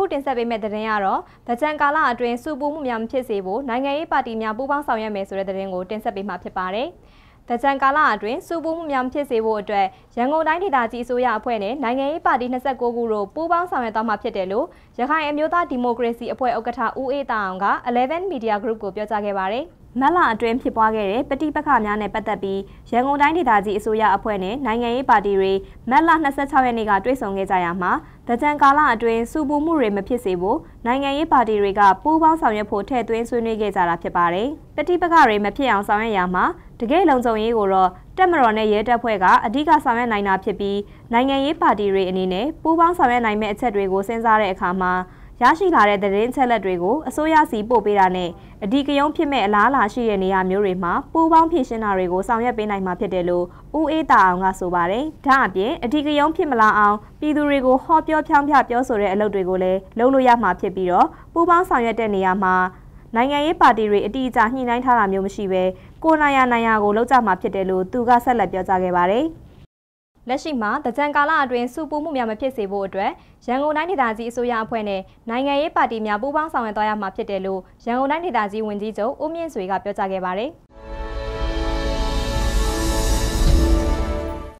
အခုတင်ဆက်ပေးမယ့်သတင်းကတော့ဗကြံကာလအတွင်းစုပူမှုများမဖြစ်စေဖို့နိုင်ငံရေးပါတီများပူးပေါင်းဆောင်ရွက်မယ်ဆိုတဲ့သတင်းကိုတင်ဆက်ပေးမှာဖြစ်ပါတယ်။ဗကြံကာလအတွင်းစုပူမှုများမဖြစ်စေဖို့အတွက်ရန်ကုန်တိုင်းဒေသကြီးအစိုးရအဖွဲ့နဲ့နိုင်ငံရေးပါတီ29ခုတို့ပူးပေါင်းဆောင်ရွက်သွားမှာဖြစ်တယ်လို့ရခိုင်အမျိုးသားဒီမိုကရေစီအဖွဲ့ဥက္ကဋ္ဌဦးအေးတာအောင်က11 Media Group ကို ပြောကြားခဲ့ပါတယ်။မတ်လအတွင်းဖြစ်ပွားခဲ့တဲ့ပဋိပက္ခများနဲ့ပတ်သက်ပြီးရန်ကုန်တိုင်းဒေသကြီးအစိုးရအဖွဲ့နဲ့နိုင်ငံရေးပါတီတွေမတ်လ26ရက်နေ့ကတွေ့ဆုံခဲ့ကြရမှာတကြံကာလအတွင်းစုပူမှုတွေမဖြစ်စေဖို့နိုင်ငံရေးပါတီတွေကပူးပေါင်းဆောင်ရွက်ဖို့ထည့်သွင်းဆွေးနွေးခဲ့ကြတာဖြစ်ပါတယ်။ပဋိပက္ခတွေမဖြစ်အောင်ဆောင်ရွက်ရမှာတကယ်လုံခြုံရေးကိုတော့တက်မတော်နဲ့ရဲတပ်ဖွဲ့ကအဓိကဆောင်ရွက်နိုင်တာဖြစ်ပြီးနိုင်ငံရေးပါတီတွေအနေနဲ့ပူးပေါင်းဆောင်ရွက်နိုင်မယ့်အချက်တွေကိုစဉ်းစားတဲ့အခါမှာရရှိလာတဲ့သတင်းချက်လက်တွေကိုအစိုးရစီပို့ပေးတာနဲ့အဒီကယုံဖြစ်မဲ့အလားအလာရှိတဲ့နေရာမျိုးတွေမှာပူးပေါင်းဖြည့်ရှင်းတာတွေကိုဆောင်ရွက်ပေးနိုင်မှာဖြစ်တယ်လို့ဦးအေးတာအောင်ကဆိုပါတယ်။ဒါအပြင်အဒီကယုံဖြစ်မလာအောင်ပြည်သူတွေကိုဟောပြောဖြောင်းပြပြောဆိုတဲ့အလုပ်တွေကိုလည်းလုပ်လို့ရမှာဖြစ်ပြီးတော့ပူးပေါင်းဆောင်ရွက်တဲ့နေရာမှာနိုင်ငံရေးပါတီတွေအတိအကျညှိနှိုင်းထားတာမျိုးမရှိဘဲကိုနိုင်ရနိုင်ရကိုလောက်ကြမှာဖြစ်တယ်လို့သူကဆက်လက်ပြောကြားခဲ့ပါတယ်။လက်ရှိမှာတကြံကာလအတွင်းစူပူမှုများမဖြစ်စေဖို့အတွက်ရန်ကုန်တိုင်းဒေသကြီးအစိုးရအဖွဲ့နဲ့နိုင်ငံရေးပါတီများပူးပေါင်းဆောင်ရွက်သွားရမှာဖြစ်တယ်လို့ရန်ကုန်တိုင်းဒေသကြီးဝန်ကြီးချုပ်ဦးမြင့်စွေကပြောကြားခဲ့ပါတယ်။